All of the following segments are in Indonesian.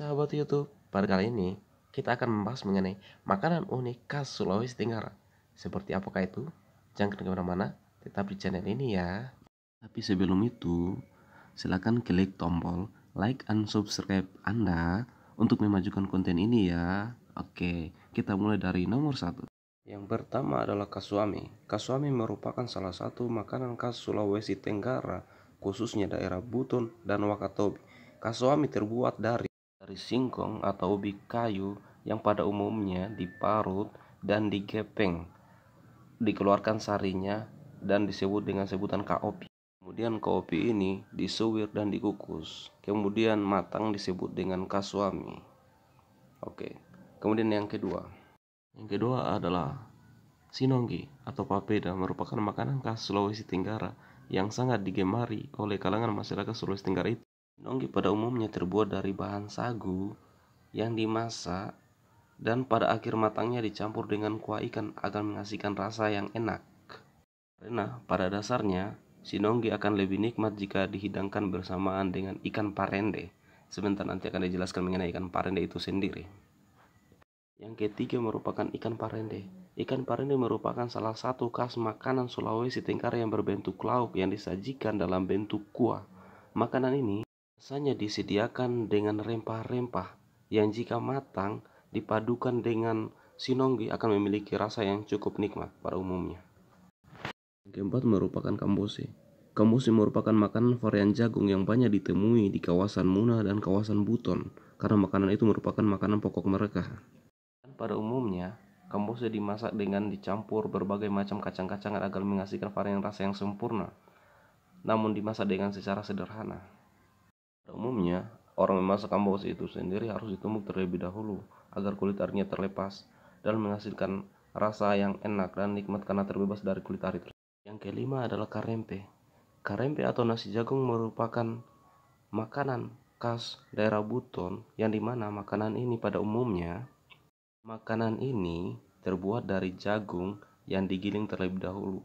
sahabat YouTube, pada kali ini kita akan membahas mengenai makanan unik khas Sulawesi Tenggara. Seperti apakah itu? Jangan kemana-mana, tetap di channel ini ya. Tapi sebelum itu, silakan klik tombol like and subscribe Anda untuk memajukan konten ini ya. Oke, kita mulai dari nomor satu. Yang pertama adalah kasuami. Kasuami merupakan salah satu makanan khas Sulawesi Tenggara, khususnya daerah Buton dan Wakatobi. Kasuami terbuat dari dari singkong atau ubi kayu yang pada umumnya diparut dan digepeng. Dikeluarkan sarinya dan disebut dengan sebutan kaopi. Kemudian kopi ini disuwir dan dikukus. Kemudian matang disebut dengan kasuami. Oke. Kemudian yang kedua. Yang kedua adalah sinonggi atau papeda merupakan makanan khas Sulawesi Tenggara yang sangat digemari oleh kalangan masyarakat Sulawesi Tenggara itu. Nonggi pada umumnya terbuat dari bahan sagu yang dimasak dan pada akhir matangnya dicampur dengan kuah ikan agar menghasilkan rasa yang enak. Karena pada dasarnya, sinonggi akan lebih nikmat jika dihidangkan bersamaan dengan ikan parende. Sebentar nanti akan dijelaskan mengenai ikan parende itu sendiri. Yang ketiga merupakan ikan parende. Ikan parende merupakan salah satu khas makanan Sulawesi Tenggara yang berbentuk lauk yang disajikan dalam bentuk kuah. Makanan ini Biasanya disediakan dengan rempah-rempah yang jika matang dipadukan dengan sinonggi akan memiliki rasa yang cukup nikmat pada umumnya. keempat merupakan kambose. Kambose merupakan makanan varian jagung yang banyak ditemui di kawasan Muna dan kawasan Buton karena makanan itu merupakan makanan pokok mereka. Dan Pada umumnya, kambose dimasak dengan dicampur berbagai macam kacang-kacangan agar menghasilkan varian rasa yang sempurna, namun dimasak dengan secara sederhana. Pada umumnya, orang memasak kambos itu sendiri harus ditumbuk terlebih dahulu agar kulit arinya terlepas dan menghasilkan rasa yang enak dan nikmat karena terbebas dari kulit ari Yang kelima adalah karempe. Karempe atau nasi jagung merupakan makanan khas daerah Buton yang dimana makanan ini pada umumnya makanan ini terbuat dari jagung yang digiling terlebih dahulu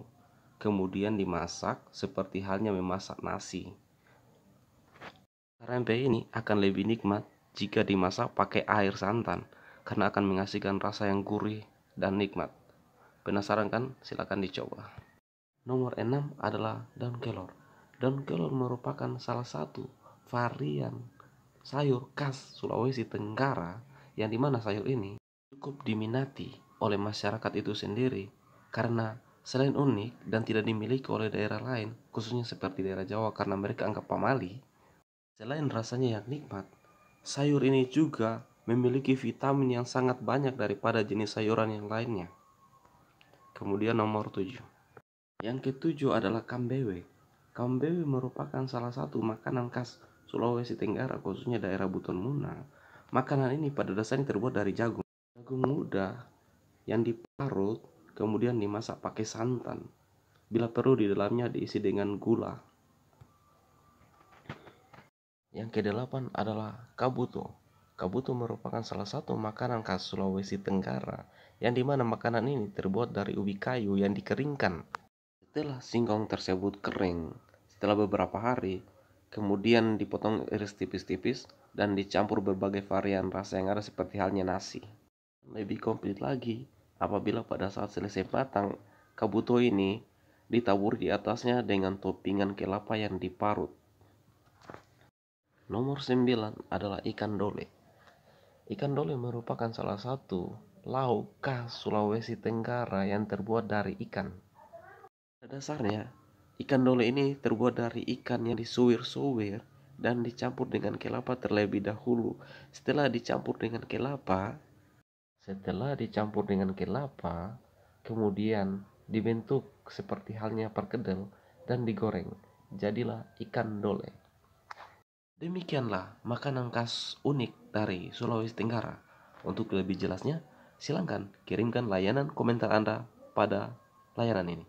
kemudian dimasak seperti halnya memasak nasi Rempeh ini akan lebih nikmat jika dimasak pakai air santan karena akan menghasilkan rasa yang gurih dan nikmat. Penasaran kan? Silahkan dicoba. Nomor 6 adalah daun kelor. Daun kelor merupakan salah satu varian sayur khas Sulawesi Tenggara yang dimana sayur ini cukup diminati oleh masyarakat itu sendiri karena selain unik dan tidak dimiliki oleh daerah lain khususnya seperti daerah Jawa karena mereka anggap pamali Selain rasanya yang nikmat, sayur ini juga memiliki vitamin yang sangat banyak daripada jenis sayuran yang lainnya. Kemudian nomor 7. Yang ketujuh adalah kambewe. Kambewe merupakan salah satu makanan khas Sulawesi Tenggara khususnya daerah Buton Muna. Makanan ini pada dasarnya terbuat dari jagung. Jagung muda yang diparut kemudian dimasak pakai santan. Bila perlu di dalamnya diisi dengan gula. Yang kedelapan adalah kabuto. Kabuto merupakan salah satu makanan khas Sulawesi Tenggara, yang dimana makanan ini terbuat dari ubi kayu yang dikeringkan. Setelah singkong tersebut kering, setelah beberapa hari, kemudian dipotong iris tipis-tipis dan dicampur berbagai varian rasa yang ada seperti halnya nasi. Lebih komplit lagi, apabila pada saat selesai matang, kabuto ini ditabur di atasnya dengan toppingan kelapa yang diparut. Nomor 9 adalah ikan dole. Ikan dole merupakan salah satu lauk khas Sulawesi Tenggara yang terbuat dari ikan. Pada dasarnya, ikan dole ini terbuat dari ikan yang disuwir-suwir dan dicampur dengan kelapa terlebih dahulu. Setelah dicampur dengan kelapa, setelah dicampur dengan kelapa, kemudian dibentuk seperti halnya perkedel dan digoreng. Jadilah ikan dole. Demikianlah makanan khas unik dari Sulawesi Tenggara. Untuk lebih jelasnya, silakan kirimkan layanan komentar Anda pada layanan ini.